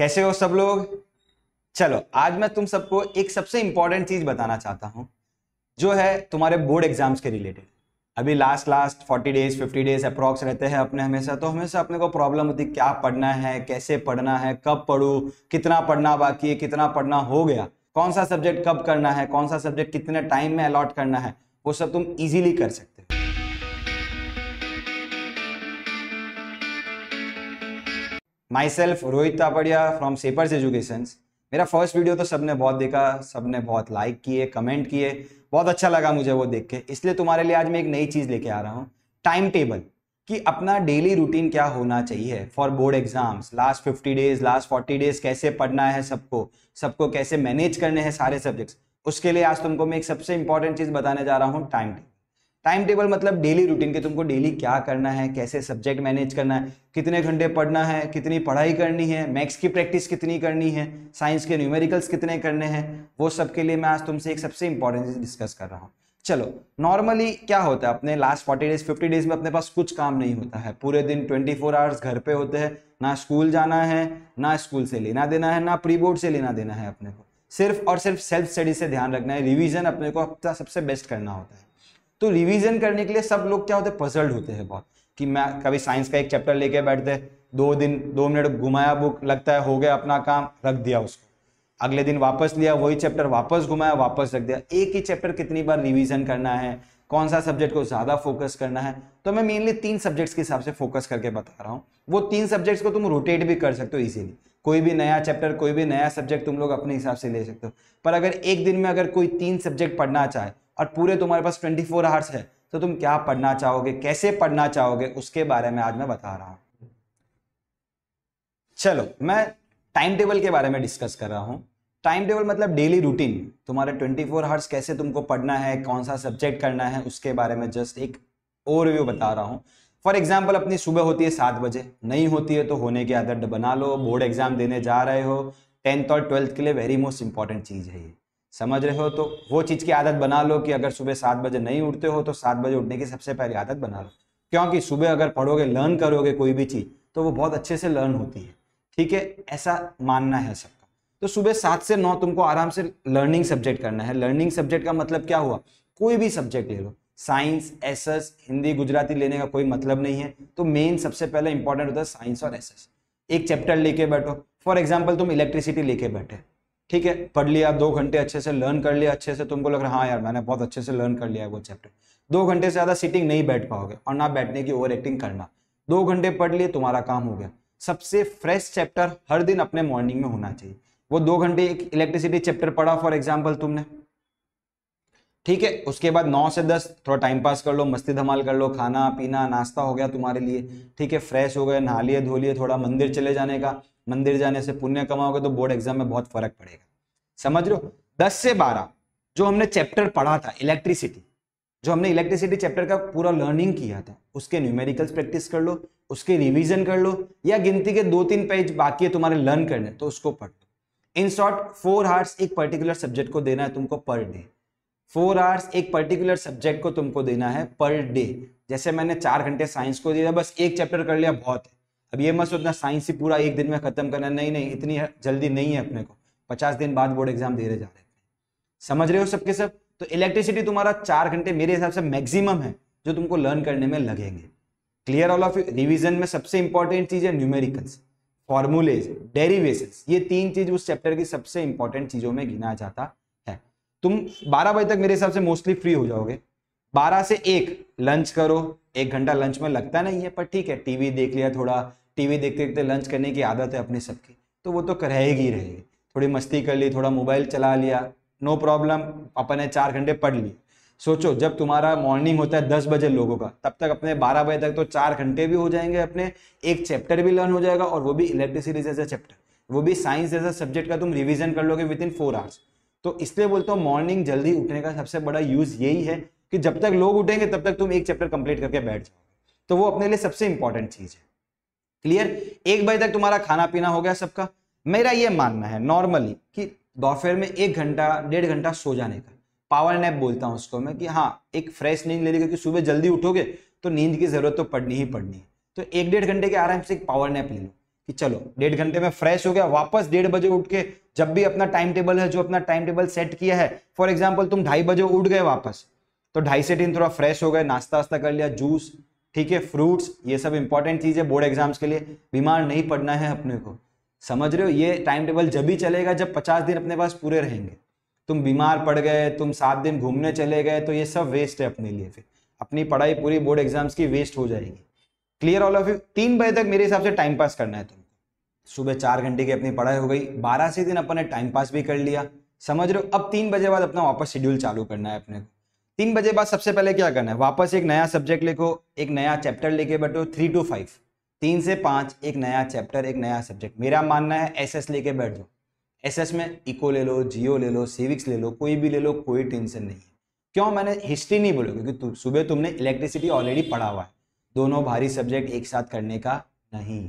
कैसे हो सब लोग चलो आज मैं तुम सबको एक सबसे इंपॉर्टेंट चीज बताना चाहता हूँ जो है तुम्हारे बोर्ड एग्जाम्स के रिलेटेड अभी last last forty days fifty days approx रहते हैं अपने हमेशा तो हमेशा अपने को प्रॉब्लम होती है क्या पढ़ना है कैसे पढ़ना है कब पढ़ू कितना पढ़ना बाकी है कितना पढ़ना हो गया कौन सा सब्जेक्ट कब करना है कौन सा सब्जेक्ट कितने टाइम में अलॉट करना है वो सब तुम इजीली कर सकते हो myself Rohit Tapadia from सेपर्स एजुकेशन मेरा फर्स्ट वीडियो तो सबने बहुत देखा सबने बहुत लाइक किए कमेंट किए बहुत अच्छा लगा मुझे वो देख के इसलिए तुम्हारे लिए आज मैं एक नई चीज़ लेके आ रहा हूँ टाइम टेबल कि अपना डेली रूटीन क्या होना चाहिए for board exams last fifty days last forty days कैसे पढ़ना है सबको सबको कैसे मैनेज करने हैं सारे सब्जेक्ट्स उसके लिए आज तुमको मैं एक सबसे इंपॉर्टेंट चीज़ बताने जा रहा हूँ टाइम टेबल टाइम टेबल मतलब डेली रूटीन के तुमको डेली क्या करना है कैसे सब्जेक्ट मैनेज करना है कितने घंटे पढ़ना है कितनी पढ़ाई करनी है मैथ्स की प्रैक्टिस कितनी करनी है साइंस के न्यूमेरिकल्स कितने करने हैं वो सब के लिए मैं आज तुमसे एक सबसे इंपॉर्टेंट चीज़ डिस्कस कर रहा हूँ चलो नॉर्मली क्या होता है अपने last forty days fifty days में अपने पास कुछ काम नहीं होता है पूरे दिन ट्वेंटी फोर आवर्स घर पे होते हैं ना स्कूल जाना है ना स्कूल से लेना देना है ना प्री बोर्ड से लेना देना है अपने को सिर्फ और सिर्फ सेल्फ स्टडी से ध्यान रखना है रिविजन अपने को अपना सबसे बेस्ट करना होता है तो रिवीजन करने के लिए सब लोग क्या होते हैं पजल्ड होते हैं बहुत कि मैं कभी साइंस का एक चैप्टर लेके बैठते दो दिन दो मिनट घुमाया बुक लगता है हो गया अपना काम रख दिया उसको अगले दिन वापस लिया वही चैप्टर वापस घुमाया वापस रख दिया एक ही चैप्टर कितनी बार रिवीजन करना है कौन सा सब्जेक्ट को ज़्यादा फोकस करना है तो मैं मेनली तीन सब्जेक्ट्स के हिसाब से फोकस करके बता रहा हूँ वो तीन सब्जेक्ट्स को तुम रोटेट भी कर सकते हो इजीली कोई भी नया चैप्टर कोई भी नया सब्जेक्ट तुम लोग अपने हिसाब से ले सकते हो पर अगर एक दिन में अगर कोई तीन सब्जेक्ट पढ़ना चाहे और पूरे तुम्हारे पास ट्वेंटी फोर आवर्स है तो तुम क्या पढ़ना चाहोगे कैसे पढ़ना चाहोगे उसके बारे में आज मैं बता रहा हूं चलो मैं टाइम टेबल के बारे में डिस्कस कर रहा हूं टाइम टेबल मतलब डेली रूटीन तुम्हारे ट्वेंटी फोर आवर्स कैसे तुमको पढ़ना है कौन सा सब्जेक्ट करना है उसके बारे में जस्ट एक ओवरव्यू बता रहा हूँ फॉर एग्जाम्पल अपनी सुबह होती है सात बजे नहीं होती है तो होने की आदत बना लो बोर्ड एग्जाम देने जा रहे हो टेंथ और ट्वेल्थ के लिए वेरी मोस्ट इंपॉर्टेंट चीज़ है ये समझ रहे हो तो वो चीज़ की आदत बना लो कि अगर सुबह सात बजे नहीं उठते हो तो सात बजे उठने की सबसे पहले आदत बना लो क्योंकि सुबह अगर पढ़ोगे लर्न करोगे कोई भी चीज़ तो वो बहुत अच्छे से लर्न होती है ठीक है ऐसा मानना है सबका तो सुबह सात से नौ तुमको आराम से लर्निंग सब्जेक्ट करना है लर्निंग सब्जेक्ट का मतलब क्या हुआ कोई भी सब्जेक्ट ले लो साइंस एस हिंदी गुजराती लेने का कोई मतलब नहीं है तो मेन सबसे पहले इंपॉर्टेंट होता है साइंस और एस एक चैप्टर लेके बैठो फॉर एग्जाम्पल तुम इलेक्ट्रिसिटी लेके बैठे ठीक है पढ़ लिया आप दो घंटे अच्छे से लर्न कर लिया अच्छे से तुमको लग रहा है हाँ यार मैंने बहुत अच्छे से लर्न कर लिया है वो चैप्टर दो घंटे से ज़्यादा सिटिंग नहीं बैठ पाओगे और ना बैठने की ओवर एक्टिंग करना दो घंटे पढ़ लिए तुम्हारा काम हो गया सबसे फ्रेश चैप्टर हर दिन अपने मॉर्निंग में होना चाहिए वो दो घंटे एक इलेक्ट्रिसिटी चैप्टर पढ़ा फॉर एग्जाम्पल तुमने ठीक है उसके बाद नौ से दस थोड़ा टाइम पास कर लो मस्ती धमाल कर लो खाना पीना नाश्ता हो गया तुम्हारे लिए ठीक है फ्रेश हो गए नहा लिए धो लिए थोड़ा मंदिर चले जाने का मंदिर जाने से पुण्य कमाओगे तो बोर्ड एग्जाम में बहुत फर्क पड़ेगा समझ लो दस से बारह जो हमने चैप्टर पढ़ा था इलेक्ट्रिसिटी जो हमने इलेक्ट्रिसिटी चैप्टर का पूरा लर्निंग किया था उसके न्यूमेरिकल्स प्रैक्टिस कर लो उसके रिवीजन कर लो या गिनती के दो तीन पेज बाकी है तुम्हारे लर्न करने तो उसको पढ़ लो इन शॉर्ट फोर आवर्स एक पर्टिकुलर सब्जेक्ट को देना है तुमको पर डे फोर आवर्स एक पर्टिकुलर सब्जेक्ट को तुमको देना है पर डे जैसे मैंने चार घंटे साइंस को दिया बस एक चैप्टर कर लिया बहुत है अब ये मत सोचना साइंस ही पूरा एक दिन में खत्म करना नहीं नहीं इतनी जल्दी नहीं है अपने को पचास दिन बाद बोर्ड एग्जाम दे रहे जा रहे समझ रहे हो सबके सब तो इलेक्ट्रिसिटी तुम्हारा चार घंटे मेरे हिसाब से मैक्सिमम है जो तुमको लर्न करने में लगेंगे क्लियर ऑल ऑफ रिविजन में सबसे इंपॉर्टेंट चीज है न्यूमेरिकल्स फॉर्मुलेज डेरिवेशंस ये तीन चीज उस चैप्टर की सबसे इंपॉर्टेंट चीजों में गिना जाता है तुम बारह बजे तक मेरे हिसाब से मोस्टली फ्री हो जाओगे बारह से एक लंच करो एक घंटा लंच में लगता नहीं है पर ठीक है टीवी देख लिया थोड़ा टीवी देखते देखते लंच करने की आदत है अपने सबकी तो वो तो रहेगी ही रहेगी थोड़ी मस्ती कर ली थोड़ा मोबाइल चला लिया नो प्रॉब्लम अपन ने चार घंटे पढ़ लिए सोचो जब तुम्हारा मॉर्निंग होता है दस बजे लोगों का तब तक अपने बारह बजे तक तो चार घंटे भी हो जाएंगे अपने एक चैप्टर भी लर्न हो जाएगा और वो भी इलेक्ट्रिसिटी जैसा चैप्टर वो भी साइंस जैसा सब्जेक्ट का तुम रिविजन कर लोगे विद इन फोर आवर्स तो इसलिए बोलता हूँ मॉर्निंग जल्दी उठने का सबसे बड़ा यूज़ यही है कि जब तक लोग उठेंगे तब तक तुम एक चैप्टर कंप्लीट करके बैठ जाओ तो वो अपने लिए सबसे इंपॉर्टेंट चीज़ है क्लियर एक बजे तक तुम्हारा खाना पीना हो गया सबका मेरा ये मानना है नॉर्मली कि दोपहर में एक घंटा डेढ़ घंटा सो जाने का पावर नैप बोलता हूँ उसको मैं कि हाँ एक फ्रेश नींद ले ली क्योंकि सुबह जल्दी उठोगे तो नींद की जरूरत तो पड़नी ही पड़नी है तो एक डेढ़ घंटे के आराम से एक पावर नैप ले लो कि चलो डेढ़ घंटे में फ्रेश हो गया वापस डेढ़ बजे उठ के जब भी अपना टाइम टेबल है जो अपना टाइम टेबल सेट किया है फॉर एग्जाम्पल तुम ढाई बजे उठ गए वापस तो ढाई से तीन थोड़ा फ्रेश हो गए नाश्ता वास्ता कर लिया जूस ठीक है फ्रूट्स ये सब इंपॉर्टेंट चीज़ है बोर्ड एग्जाम्स के लिए बीमार नहीं पड़ना है अपने को समझ रहे हो ये टाइम टेबल जब भी चलेगा जब पचास दिन अपने पास पूरे रहेंगे तुम बीमार पड़ गए तुम सात दिन घूमने चले गए तो ये सब वेस्ट है अपने लिए फिर अपनी पढ़ाई पूरी बोर्ड एग्जाम्स की वेस्ट हो जाएगी क्लियर ऑल ऑफ यू तीन बजे तक मेरे हिसाब से टाइम पास करना है तुमको सुबह चार घंटे की अपनी पढ़ाई हो गई बारह से दिन अपन ने टाइम पास भी कर लिया समझ रहे हो अब तीन बजे बाद अपना वापस शेड्यूल चालू करना है अपने को तीन बजे बाद सबसे पहले क्या करना है वापस एक नया सब्जेक्ट लिखो एक नया चैप्टर लेके बैठो थ्री टू फाइव तीन से पाँच एक नया चैप्टर एक नया सब्जेक्ट मेरा मानना है एसएस लेके बैठ जाओ एसएस में इको ले लो जियो ले लो सिविक्स ले लो कोई भी ले लो कोई टेंशन नहीं है क्यों मैंने हिस्ट्री नहीं बोलो क्योंकि सुबह तुमने इलेक्ट्रिसिटी ऑलरेडी पढ़ा हुआ है दोनों भारी सब्जेक्ट एक साथ करने का नहीं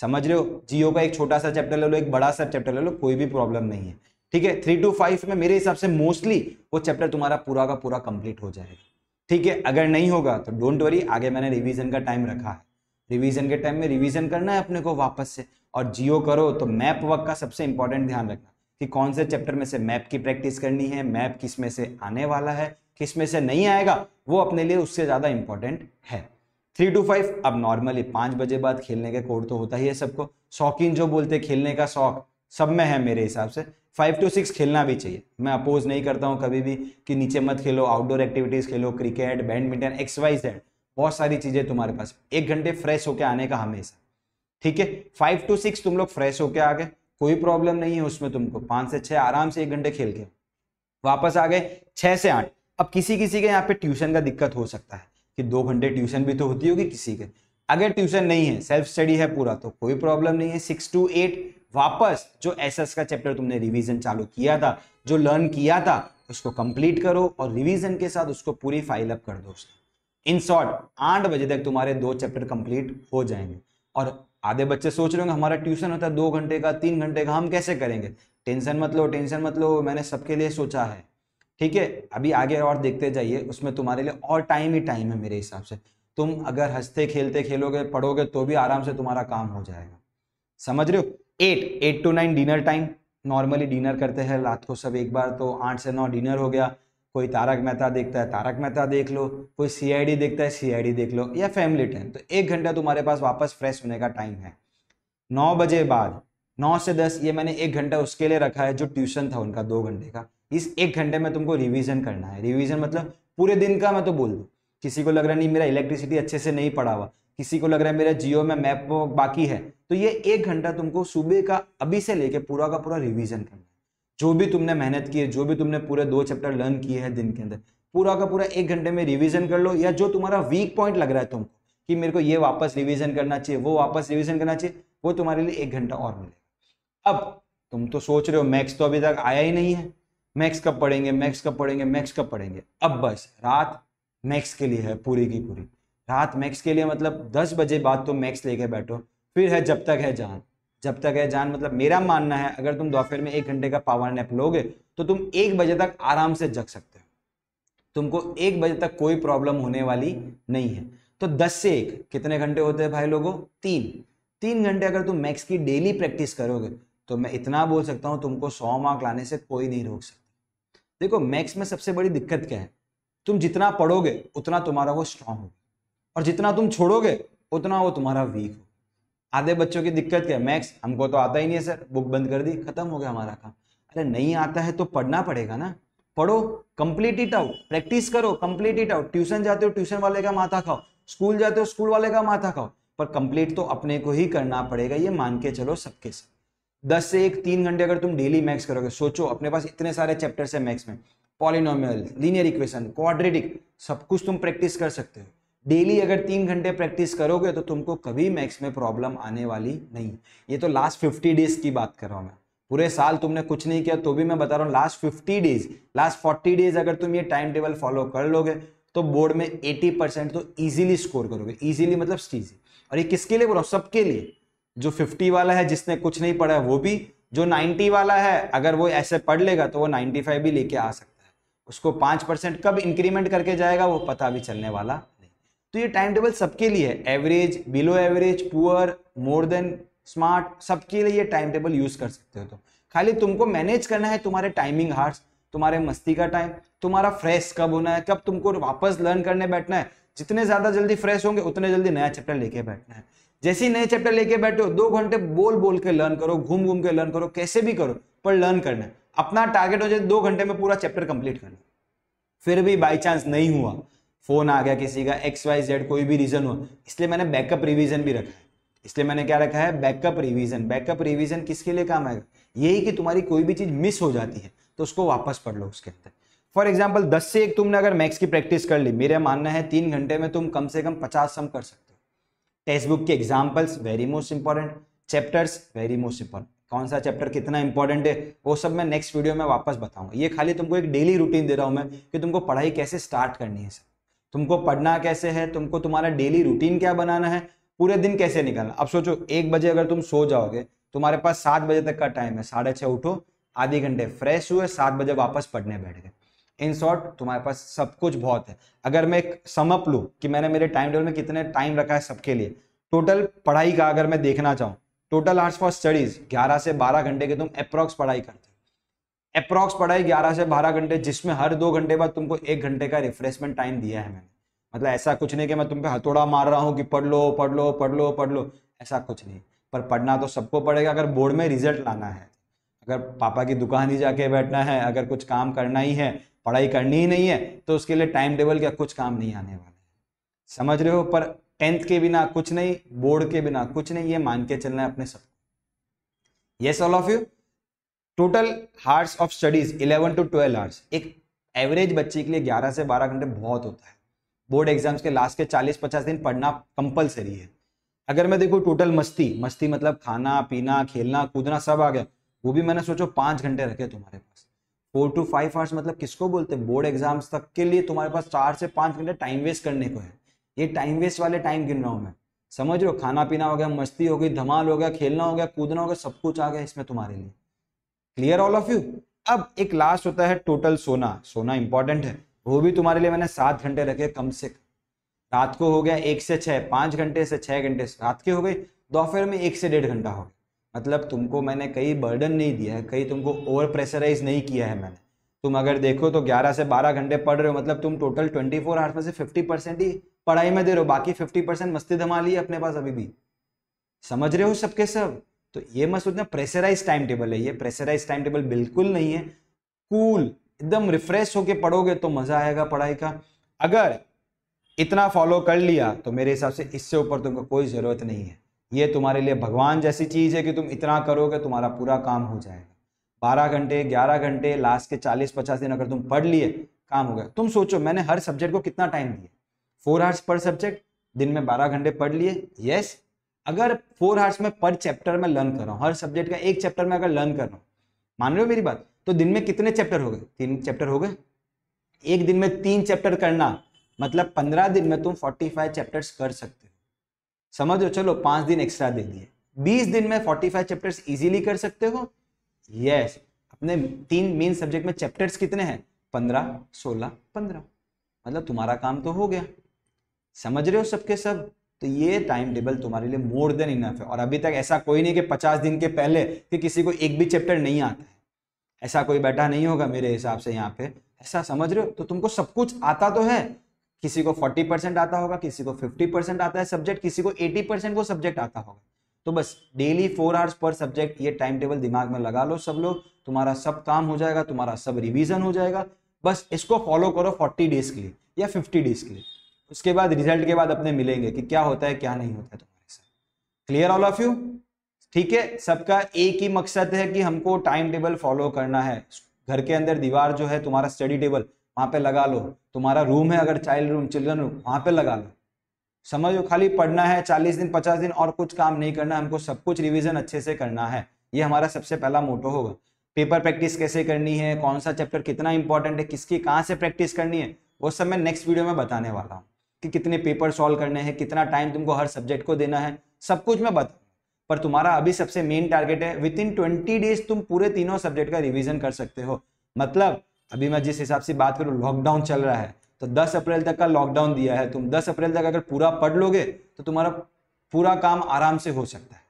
समझ रहे हो जियो का एक छोटा सा चैप्टर ले लो एक बड़ा सा चैप्टर ले लो कोई भी प्रॉब्लम नहीं है ठीक है थ्री टू फाइव में मेरे हिसाब से मोस्टली वो चैप्टर तुम्हारा पूरा का पूरा कंप्लीट हो जाएगा ठीक है अगर नहीं होगा तो डोंट वरी आगे मैंने रिवीजन का टाइम रखा है रिवीजन के टाइम में रिवीजन करना है अपने को वापस से और जियो करो तो मैप वर्क का सबसे इंपॉर्टेंट ध्यान रखना कि कौन से चैप्टर में से मैप की प्रैक्टिस करनी है मैप किस में से आने वाला है किस में से नहीं आएगा वो अपने लिए उससे ज़्यादा इंपॉर्टेंट है थ्री टू फाइव अब नॉर्मली पाँच बजे बाद खेलने के कोड तो होता ही है सबको शौकीन जो बोलते खेलने का शौक सब में है मेरे हिसाब से फाइव टू सिक्स खेलना भी चाहिए मैं अपोज नहीं करता हूँ कभी भी कि नीचे मत खेलो आउटडोर एक्टिविटीज़ खेलो क्रिकेट बैडमिंटन एक्सवाइज जेड बहुत सारी चीज़ें तुम्हारे पास एक घंटे फ्रेश होके आने का हमेशा ठीक है फाइव टू सिक्स तुम लोग फ्रेश होके आ गए कोई प्रॉब्लम नहीं है उसमें तुमको पाँच से छह आराम से एक घंटे खेल के वापस आ गए छह से आठ अब किसी किसी के यहाँ पे ट्यूशन का दिक्कत हो सकता है कि दो घंटे ट्यूशन भी तो होती होगी किसी के अगर ट्यूशन नहीं है सेल्फ स्टडी है पूरा तो कोई प्रॉब्लम नहीं है सिक्स टू एट वापस जो एसएस का चैप्टर तुमने रिवीजन चालू किया था जो लर्न किया था उसको कंप्लीट करो और रिवीजन के साथ उसको पूरी फाइल अप कर दो इन शॉर्ट आठ बजे तक तुम्हारे दो चैप्टर कंप्लीट हो जाएंगे और आधे बच्चे सोच रहे होंगे हमारा ट्यूशन होता है दो घंटे का तीन घंटे का हम कैसे करेंगे टेंशन मत लो टेंशन मत लो मैंने सबके लिए सोचा है ठीक है अभी आगे और देखते जाइए उसमें तुम्हारे लिए और टाइम ही टाइम है मेरे हिसाब से तुम अगर हंसते खेलते खेलोगे पढ़ोगे तो भी आराम से तुम्हारा काम हो जाएगा समझ रहे हो eight eight to nine dinner time normally dinner करते हैं रात को सब एक बार तो आठ से नौ डिनर हो गया कोई तारक मेहता देखता है तारक मेहता देख लो कोई सीआईडी देखता है सीआईडी देख लो या फैमिली टाइम तो एक घंटा तुम्हारे पास वापस फ्रेश होने का टाइम है नौ बजे बाद नौ से दस ये मैंने एक घंटा उसके लिए रखा है जो ट्यूशन था उनका दो घंटे का इस एक घंटे में तुमको रिविजन करना है रिविजन मतलब पूरे दिन का मैं तो बोल दूँ किसी को लग रहा नहीं मेरा इलेक्ट्रिसिटी अच्छे से नहीं पड़ा हुआ किसी को लग रहा है मेरा जियो में मैप बाकी है तो ये एक घंटा तुमको सुबह का अभी से लेके पूरा का पूरा रिविजन करना है जो भी तुमने मेहनत की है जो भी तुमने पूरे दो चैप्टर लर्न किए हैं दिन के अंदर पूरा का पूरा एक घंटे में रिविजन कर लो या जो तुम्हारा वीक पॉइंट लग रहा है तुमको कि मेरे को ये वापस रिविजन करना चाहिए वो वापस रिविजन करना चाहिए वो तुम्हारे लिए एक घंटा और मिलेगा अब तुम तो सोच रहे हो मैक्स तो अभी तक आया ही नहीं है मैक्स कब पढ़ेंगे मैक्स कब पढ़ेंगे मैक्स कब पढ़ेंगे अब बस रात मैक्स के लिए है पूरी की पूरी रात मैक्स के लिए मतलब दस बजे बाद तुम मैक्स लेके बैठो फिर है जब तक है जान जब तक है जान मतलब मेरा मानना है अगर तुम दोपहर में एक घंटे का पावर नैप लोगे तो तुम एक बजे तक आराम से जग सकते हो तुमको एक बजे तक कोई प्रॉब्लम होने वाली नहीं है तो दस से एक कितने घंटे होते हैं भाई लोगों तीन तीन घंटे अगर तुम मैक्स की डेली प्रैक्टिस करोगे तो मैं इतना बोल सकता हूँ तुमको सौ मार्क लाने से कोई नहीं रोक सकता देखो मैक्स में सबसे बड़ी दिक्कत क्या है तुम जितना पढ़ोगे उतना तुम्हारा वो स्ट्रांग होगा और जितना तुम छोड़ोगे उतना वो तुम्हारा वीक हो आधे बच्चों की दिक्कत क्या मैक्स हमको तो आता ही नहीं है सर बुक बंद कर दी खत्म हो गया हमारा काम अरे नहीं आता है तो पढ़ना पड़ेगा ना पढ़ो कंप्लीट इट आउट प्रैक्टिस करो कंप्लीट इट आउट ट्यूशन जाते हो ट्यूशन वाले का माथा खाओ स्कूल जाते हो स्कूल वाले का माथा खाओ पर कंप्लीट तो अपने को ही करना पड़ेगा ये मान के चलो सबके साथ दस से एक तीन घंटे अगर तुम डेली मैक्स करोगे सोचो अपने पास इतने सारे चैप्टर्स है मैक्स में पॉलिनोमियल लीनियर इक्वेशन क्वाड्रेटिक सब कुछ तुम प्रैक्टिस कर सकते हो डेली अगर तीन घंटे प्रैक्टिस करोगे तो तुमको कभी मैथ्स में प्रॉब्लम आने वाली नहीं ये तो लास्ट फिफ्टी डेज की बात कर रहा हूँ मैं पूरे साल तुमने कुछ नहीं किया तो भी मैं बता रहा हूँ last fifty days last forty days अगर तुम ये टाइम टेबल फॉलो कर लोगे तो बोर्ड में एटी परसेंट तो ईजिली स्कोर करोगे ईजिली मतलब स्टीजी और ये किसके लिए बोलो हूँ सबके लिए जो फिफ्टी वाला है जिसने कुछ नहीं पढ़ा है वो भी जो नाइन्टी वाला है अगर वो ऐसे पढ़ लेगा तो वो नाइन्टी फाइव भी लेके आ सकता है उसको पाँच परसेंट कब इंक्रीमेंट करके जाएगा वो पता भी चलने वाला तो ये टाइम टेबल सबके लिए है average below average poor more than smart सबके लिए ये टाइम टेबल यूज कर सकते हो तो खाली तुमको मैनेज करना है तुम्हारे टाइमिंग हार्ट तुम्हारे मस्ती का टाइम तुम्हारा फ्रेश कब होना है कब तुमको वापस लर्न करने बैठना है जितने ज्यादा जल्दी फ्रेश होंगे उतने जल्दी नया चैप्टर लेके बैठना है जैसे ही नए चैप्टर लेके बैठे हो दो घंटे बोल बोल के लर्न करो घूम घूम के लर्न करो कैसे भी करो पर लर्न करना है अपना टारगेट हो जाए दो घंटे में पूरा चैप्टर कंप्लीट करना फिर भी बाई चांस नहीं हुआ फ़ोन आ गया किसी का एक्स वाई जेड कोई भी रीज़न हो इसलिए मैंने बैकअप रिवीजन भी रखा है इसलिए मैंने क्या रखा है बैकअप रिवीजन बैकअप रिवीजन किसके लिए काम आएगा यही कि तुम्हारी कोई भी चीज़ मिस हो जाती है तो उसको वापस पढ़ लो उसके अंदर फॉर एग्जाम्पल दस से एक तुमने अगर मैथ्स की प्रैक्टिस कर ली मेरा मानना है तीन घंटे में तुम कम से कम पचास सम कर सकते हो टेक्स्ट बुक के examples very most important chapters very most important कौन सा चैप्टर कितना इंपॉर्टेंट है वो सब मैं नेक्स्ट वीडियो में वापस बताऊंगा ये खाली तुमको एक डेली रूटीन दे रहा हूँ मैं कि तुमको पढ़ाई कैसे स्टार्ट करनी है सर तुमको पढ़ना कैसे है तुमको तुम्हारा डेली रूटीन क्या बनाना है पूरे दिन कैसे निकालना अब सोचो एक बजे अगर तुम सो जाओगे तुम्हारे पास सात बजे तक का टाइम है साढ़े छः उठो आधे घंटे फ्रेश हुए सात बजे वापस पढ़ने बैठ गए इन शॉर्ट तुम्हारे पास सब कुछ बहुत है अगर मैं एक समअप लूँ कि मैंने मेरे टाइम टेबल में कितने टाइम रखा है सबके लिए टोटल पढ़ाई का अगर मैं देखना चाहूँ टोटल आर्ट्स फॉर स्टडीज ग्यारह से बारह घंटे के तुम अप्रॉक्स पढ़ाई करते अप्रॉक्स पढ़ाई ग्यारह से बारह घंटे जिसमें हर दो घंटे बाद तुमको एक घंटे का रिफ्रेशमेंट टाइम दिया है मैंने मतलब ऐसा कुछ नहीं कि मैं तुम पे हथौड़ा मार रहा हूँ कि पढ़ लो पढ़ लो पढ़ लो पढ़ लो ऐसा कुछ नहीं पर पढ़ना तो सबको पड़ेगा अगर बोर्ड में रिजल्ट लाना है अगर पापा की दुकान ही जाके बैठना है अगर कुछ काम करना ही है पढ़ाई करनी ही नहीं है तो उसके लिए टाइम टेबल का कुछ काम नहीं आने वाला है समझ रहे हो पर टेंथ के बिना कुछ नहीं बोर्ड के बिना कुछ नहीं ये मान के चलना है अपने सब yes all of you total hours of studies 11 to 12 hours एक एवरेज बच्चे के लिए 11 से 12 घंटे बहुत होता है बोर्ड एग्जाम्स के लास्ट के 40-50 दिन पढ़ना कंपलसरी है अगर मैं देखूँ टोटल मस्ती मस्ती मतलब खाना पीना खेलना कूदना सब आ गया वो भी मैंने सोचो पाँच घंटे रखे तुम्हारे पास फोर टू फाइव आवर्स मतलब किसको बोलते हैं बोर्ड एग्जाम्स तक के लिए तुम्हारे पास चार से पाँच घंटे टाइम वेस्ट करने को है ये टाइम वेस्ट वाले टाइम गिन रहा हूँ मैं समझ रहे हो खाना पीना हो गया मस्ती हो गई धमाल हो गया खेलना हो गया कूदना हो गया सब कुछ आ गया इसमें तुम्हारे लिए क्लियर ऑल ऑफ यू अब एक लास्ट होता है टोटल सोना सोना इंपॉर्टेंट है वो भी तुम्हारे लिए मैंने सात घंटे रखे कम से कम रात को हो गया एक से छह पांच घंटे से छह घंटे रात के हो गए दोपहर में एक से डेढ़ घंटा हो गया मतलब तुमको मैंने कहीं बर्डन नहीं दिया है कहीं तुमको ओवर प्रेशराइज नहीं किया है मैंने तुम अगर देखो तो 11 से 12 घंटे पढ़ रहे हो मतलब तुम टोटल 24 फोर आवर्स में से 50 परसेंट ही पढ़ाई में दे रहे हो बाकी 50 परसेंट मस्ती धमा ली अपने पास अभी भी समझ रहे हो सबके सब तो ये मत सोचना प्रेशराइज टाइम टेबल है ये प्रेशराइज टाइम टेबल बिल्कुल नहीं है कूल cool, एकदम रिफ्रेश होके पढ़ोगे तो मजा आएगा पढ़ाई का अगर इतना फॉलो कर लिया तो मेरे हिसाब से इससे ऊपर तुमको कोई ज़रूरत नहीं है ये तुम्हारे लिए भगवान जैसी चीज़ है कि तुम इतना करोगे तुम्हारा पूरा काम हो जाएगा बारह घंटे ग्यारह घंटे लास्ट के चालीस पचास दिन अगर तुम पढ़ लिए काम हो गया तुम सोचो मैंने हर सब्जेक्ट को कितना टाइम दिया फोर आवर्स पर सब्जेक्ट दिन में बारह घंटे पढ़ लिए यस अगर फोर आवर्स में पर चैप्टर में लर्न कर रहा हूँ हर सब्जेक्ट का एक चैप्टर में अगर लर्न कर रहा हूँ मान लो मेरी बात तो दिन में कितने चैप्टर हो गए तीन चैप्टर हो गए एक दिन में तीन चैप्टर करना मतलब पंद्रह दिन में तुम फोर्टी फाइव चैप्टर्स कर सकते हो लो चलो पांच दिन एक्स्ट्रा दे दिए बीस दिन में फोर्टी फाइव चैप्टर्स इजीली कर सकते हो यस yes. अपने तीन मेन सब्जेक्ट में चैप्टर्स कितने हैं पंद्रह सोलह पंद्रह मतलब तुम्हारा काम तो हो गया समझ रहे हो सबके सब तो ये टाइम टेबल तुम्हारे लिए मोर देन इनफ है और अभी तक ऐसा कोई नहीं कि पचास दिन के पहले कि किसी को एक भी चैप्टर नहीं आता है ऐसा कोई बैठा नहीं होगा मेरे हिसाब से यहाँ पे ऐसा समझ रहे हो तो तुमको सब कुछ आता तो है किसी को फोर्टी परसेंट आता होगा किसी को फिफ्टी परसेंट आता है सब्जेक्ट किसी को एटी परसेंट वो सब्जेक्ट आता होगा तो बस daily four hours per subject ये टाइम टेबल दिमाग में लगा लो सब लोग तुम्हारा सब काम हो जाएगा तुम्हारा सब रिविजन हो जाएगा बस इसको फॉलो करो फोर्टी डेज के लिए या फिफ्टी डेज के लिए उसके बाद रिजल्ट के बाद अपने मिलेंगे कि क्या होता है क्या नहीं होता है तुम्हारे साथ क्लियर ऑल ऑफ यू ठीक है सबका एक ही मकसद है कि हमको टाइम टेबल फॉलो करना है घर के अंदर दीवार जो है तुम्हारा स्टडी टेबल वहाँ पे लगा लो तुम्हारा रूम है अगर चाइल्ड रूम चिल्ड्रन रूम वहाँ पे लगा लो लो खाली पढ़ना है चालीस दिन पचास दिन और कुछ काम नहीं करना हमको सब कुछ रिविजन अच्छे से करना है ये हमारा सबसे पहला मोटो होगा पेपर प्रैक्टिस कैसे करनी है कौन सा चैप्टर कितना इंपॉर्टेंट है किसकी कहाँ से प्रैक्टिस करनी है वो सब मैं नेक्स्ट वीडियो में बताने वाला हूँ कि कितने पेपर सॉल्व करने हैं कितना टाइम तुमको हर सब्जेक्ट को देना है सब कुछ मैं बता पर तुम्हारा अभी सबसे मेन टारगेट है विद इन ट्वेंटी डेज तुम पूरे तीनों सब्जेक्ट का रिविजन कर सकते हो मतलब अभी मैं जिस हिसाब से बात करूँ लॉकडाउन चल रहा है तो 10 अप्रैल तक का लॉकडाउन दिया है तुम 10 अप्रैल तक अगर पूरा पढ़ लोगे तो तुम्हारा पूरा काम आराम से हो सकता है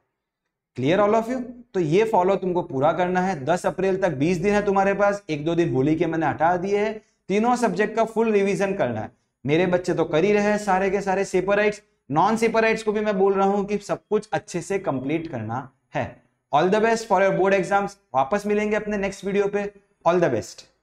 क्लियर ऑल ऑफ यू तो ये फॉलो तुमको पूरा करना है 10 अप्रैल तक 20 दिन है तुम्हारे पास एक दो दिन होली के मैंने हटा दिए हैं तीनों सब्जेक्ट का फुल रिवीजन करना है मेरे बच्चे तो कर ही रहे हैं सारे के सारे सेपराइट्स नॉन सेपराइट्स को भी मैं बोल रहा हूं कि सब कुछ अच्छे से कंप्लीट करना है all the best for your board exams वापस मिलेंगे अपने नेक्स्ट वीडियो पे ऑल द बेस्ट